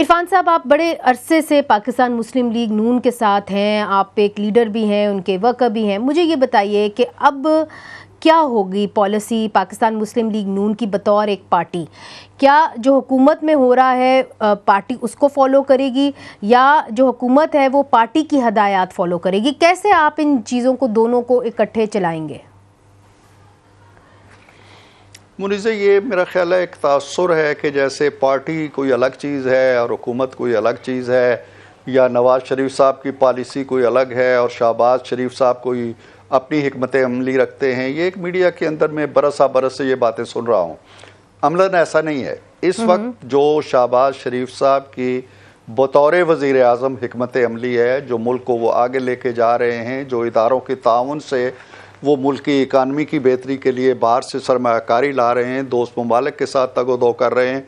इरफान साहब आप बड़े अरसे से पाकिस्तान मुस्लिम लीग नून के साथ हैं आप एक लीडर भी हैं उनके वर्कर भी हैं मुझे ये बताइए कि अब क्या होगी पॉलिसी पाकिस्तान मुस्लिम लीग नून की बतौर एक पार्टी क्या जो हुकूमत में हो रहा है पार्टी उसको फॉलो करेगी या जो हुकूमत है वो पार्टी की हदायत फॉलो करेगी कैसे आप इन चीज़ों को दोनों को इकट्ठे चलाएंगे मुनिजे ये मेरा ख्याल है एक तासर है कि जैसे पार्टी कोई अलग चीज़ है और हुकूमत कोई अलग चीज़ है या नवाज़ शरीफ साहब की पॉलिसी कोई अलग है और शहबाज शरीफ साहब कोई अपनी हमत अमली रखते हैं ये एक मीडिया के अंदर मैं बरसा बरस से ये बातें सुन रहा हूँ अमला ऐसा नहीं है इस वक्त जो शहबाज शरीफ साहब की बतौर वज़ी अजम हमत अमली है जो मुल्क को वो आगे लेके जा रहे हैं जो इदारों के ताउन से वो मुल्क की इकानमी की बेहतरी के लिए बाहर से सरमाकारी ला रहे हैं दोस्त ममालक के साथ तगोदो कर रहे हैं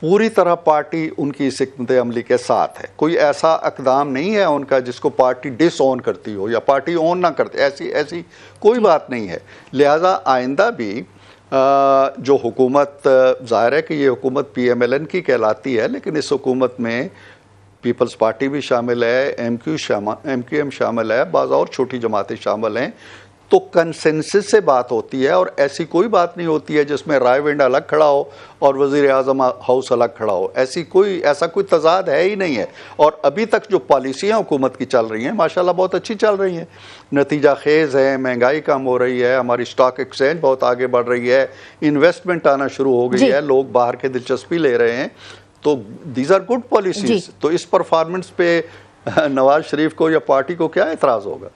पूरी तरह पार्टी उनकी इस हमत अमली के साथ है कोई ऐसा अकदाम नहीं है उनका जिसको पार्टी डिस ऑन करती हो या पार्टी ऑन ना करती ऐसी ऐसी कोई बात नहीं है लिहाजा आइंदा भी जो हुकूमत ज़ाहिर है कि ये हुकूमत पी एम एल एन की कहलाती है लेकिन इस हुकूमत में पीपल्स पार्टी भी शामिल है M Q M Q M शामिल है बाज़ और छोटी जमातें शामिल हैं तो कंसेंसिस से बात होती है और ऐसी कोई बात नहीं होती है जिसमें रायविंड अलग खड़ा हो और वजीर अजम हाउस अलग खड़ा हो ऐसी कोई ऐसा कोई तजाद है ही नहीं है और अभी तक जो पॉलिसियाँ हुकूमत की चल रही हैं माशाला बहुत अच्छी चल रही हैं नतीजा खेज़ है महंगाई कम हो रही है हमारी स्टॉक एक्सचेंज बहुत आगे बढ़ रही है इन्वेस्टमेंट आना शुरू हो गई है लोग बाहर के दिलचस्पी ले रहे हैं तो दीज आर गुड पॉलिसीज तो इस परफॉर्मेंस पे नवाज शरीफ को या पार्टी को क्या एतराज़ होगा